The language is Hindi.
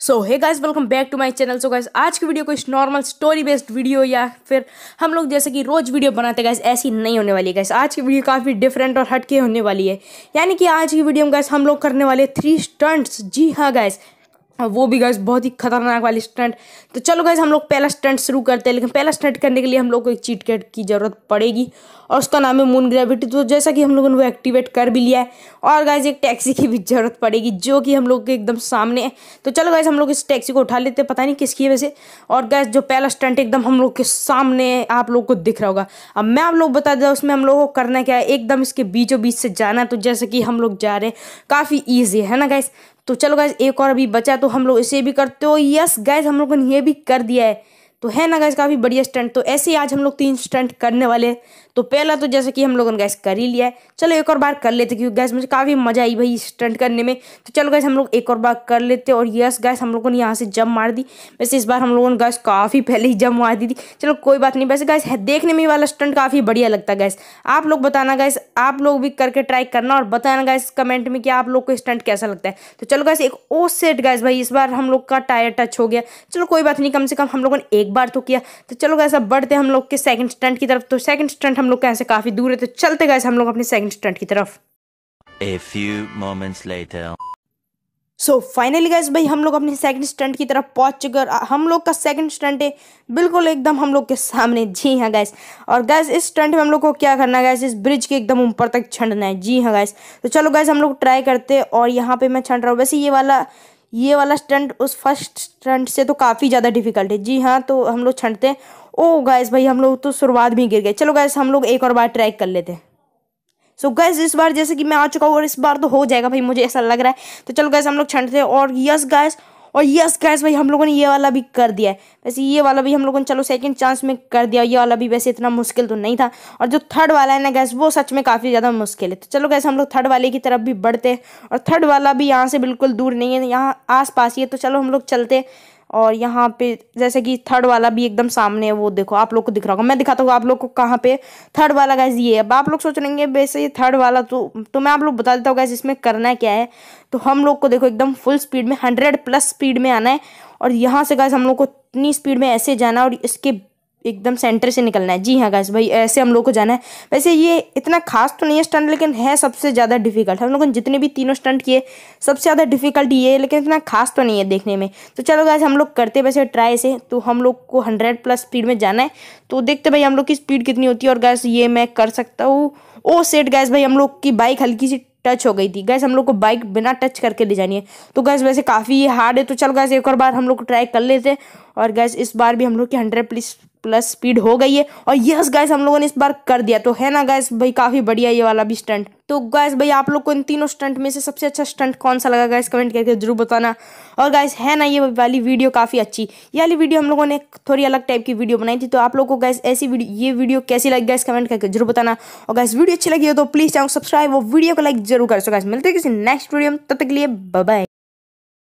So hey guys welcome back to my channel so guys आज की वीडियो कोई नॉर्मल स्टोरी बेस्ड वीडियो या फिर हम लोग जैसे कि रोज़ वीडियो बनाते गाइस ऐसी नहीं होने वाली है गाइस आज की वीडियो काफ़ी डिफरेंट और हटके होने वाली है यानी कि आज की वीडियो में गाइस हम लोग करने वाले थ्री स्टंट्स जी हाँ गाइस वो भी गाइज बहुत ही खतरनाक वाली स्टंट तो चलो गाइज हम लोग पहला स्टंट शुरू करते हैं लेकिन पहला स्टंट करने के लिए हम लोग को एक चीट कैट की ज़रूरत पड़ेगी और उसका नाम है मून ग्रेविटी तो जैसा कि हम लोगों ने वो एक्टिवेट कर भी लिया है और गाइज एक टैक्सी की भी ज़रूरत पड़ेगी जो कि हम लोग के एकदम सामने है तो चलो गाइज हम लोग इस टैक्सी को उठा लेते हैं पता नहीं किसकी वजह से और गैस जो पहला स्टंट एकदम हम लोग के सामने आप लोग को दिख रहा होगा अब मैं आप लोग बता दिया उसमें हम लोग को करना क्या है एकदम इसके बीचों बीच से जाना है तो जैसे कि हम लोग जा रहे हैं काफ़ी ईजी है ना गैस तो चलो गैस एक और अभी बचा तो हम लोग इसे भी करते हो यस गैस हम लोगों ने ये भी कर दिया है तो है ना गैस काफ़ी बढ़िया स्टंट तो ऐसे ही आज हम लोग तीन स्टंट करने वाले हैं तो पहला तो जैसे कि हम लोगों ने गैस कर ही लिया है चलो एक और बार कर लेते क्योंकि गैस मुझे काफ़ी मज़ा आई भाई स्टंट करने में तो चलो गैस हम लोग एक और बार कर लेते और यस गैस हम लोगों ने यहाँ से जम मार दी वैसे इस बार हम लोगों ने गैस काफ़ी पहले ही जम मार दी थी चलो कोई बात नहीं वैसे गैस देखने में वाला स्टंट काफ़ी बढ़िया लगता है गैस आप लोग बताना गैस आप लोग भी करके ट्राई करना और बताना गैस कमेंट में कि आप लोग को स्टंट कैसा लगता है तो चलो गैस एक ओ सेट गैस भाई इस बार हम लोग का टायर टच हो गया चलो कोई बात नहीं कम से कम हम लोगों ने एक एक बार तो किया तो चलो कैसा बढ़ते हम लोग के सेकंड स्टंट की तरफ तो सेकंड स्टंट हम लोग कैसे काफ़ी दूर है तो चलते गए हम लोग अपने सेकंड स्टंट की तरफ A few moments later. So finally guys भाई हम लोग अपने सेकंड स्टंट की तरफ पहुंच चुके और हम लोग का सेकंड स्टंट है बिल्कुल एकदम हम लोग के सामने जी हाँ गैस और गैस इस स्टंट में हम लोग को क्या करना है गैस इस ब्रिज के एकदम ऊपर तक छंडना है जी हाँ गैस तो चलो गैस हम लोग ट्राई करते और यहाँ पे मैं छंड रहा हूँ वैसे ये वाला ये वाला स्टंट उस फर्स्ट स्टंट से तो काफ़ी ज़्यादा डिफिकल्ट है जी हाँ तो हम लोग छंटते हैं ओ गैस भाई हम लोग तो शुरुआत में गिर गए चलो गैस हम लोग एक और बार ट्रैक कर लेते हैं सो so गैस इस बार जैसे कि मैं आ चुका हूँ और इस बार तो हो जाएगा भाई मुझे ऐसा लग रहा है तो चलो गैस हम लोग छंटते हैं और यस गैस और यस गैस भाई हम लोगों ने ये वाला भी कर दिया है वैसे ये वाला भी हम लोगों ने चलो सेकंड चांस में कर दिया ये वाला भी वैसे इतना मुश्किल तो नहीं था और जो थर्ड वाला है ना गैस वो सच में काफ़ी ज़्यादा मुश्किल है तो चलो गैस हम लोग थर्ड वाले की तरफ भी बढ़ते हैं और थर्ड वाला भी यहाँ से बिल्कुल दूर नहीं है यहाँ आस पास ही है तो चलो हम लोग चलते और यहाँ पे जैसे कि थर्ड वाला भी एकदम सामने है वो देखो आप लोग को दिख रहा होगा मैं दिखाता हूँ आप लोग को कहाँ पे थर्ड वाला गैस ये अब आप लोग सोच रहे हैं वैसे ये थर्ड वाला तो तो मैं आप लोग बता देता हूँ गैस इसमें करना क्या है तो हम लोग को देखो एकदम फुल स्पीड में हंड्रेड प्लस स्पीड में आना है और यहाँ से गैस हम लोग को इतनी स्पीड में ऐसे जाना और इसके एकदम सेंटर से निकलना है जी हाँ गैस भाई ऐसे हम लोग को जाना है वैसे ये इतना खास तो नहीं है स्टंट लेकिन है सबसे ज़्यादा डिफिकल्ट हम लोगों ने जितने भी तीनों स्टंट किए सबसे ज़्यादा डिफिकल्ट ये है लेकिन इतना खास तो नहीं है देखने में तो चलो गैस हम लोग करते वैसे ट्राई से तो हम लोग को हंड्रेड प्लस स्पीड में जाना है तो देखते भाई हम लोग की स्पीड कितनी होती है और गैस ये मैं कर सकता हूँ ओ सेट गैस भाई हम लोग की बाइक हल्की सी टच हो गई थी गैस हम लोग को बाइक बिना टच करके ले जानी है तो गैस वैसे काफ़ी हार्ड है तो चलो गैस एक और बार हम लोग ट्राई कर लेते हैं और गैस इस बार भी हम लोग की हंड्रेड प्लस प्लस स्पीड हो गई है और यस गाइस हम लोगों ने इस बार कर दिया तो है ना गाइस भाई काफ़ी बढ़िया ये वाला भी स्टंट तो गाइस भाई आप लोग को इन तीनों स्टंट में से सबसे अच्छा स्टंट कौन सा लगा गाइस कमेंट करके जरूर बताना और गाइस है ना ये वाली वीडियो काफ़ी अच्छी ये वाली वीडियो हम लोगों ने थोड़ी अलग टाइप की वीडियो बनाई थी तो आप लोग को गाइस ऐसी वीडियो ये वीडियो कैसी लगी गाइस कमेंट करके जरूर बताना और गाइस वीडियो अच्छी लगी हो तो प्लीज़ चैनल सब्सक्राइब और वीडियो को लाइक जरूर कर सो गाइस मिलते किसी नेक्स्ट वीडियो में तब तक लिए बाय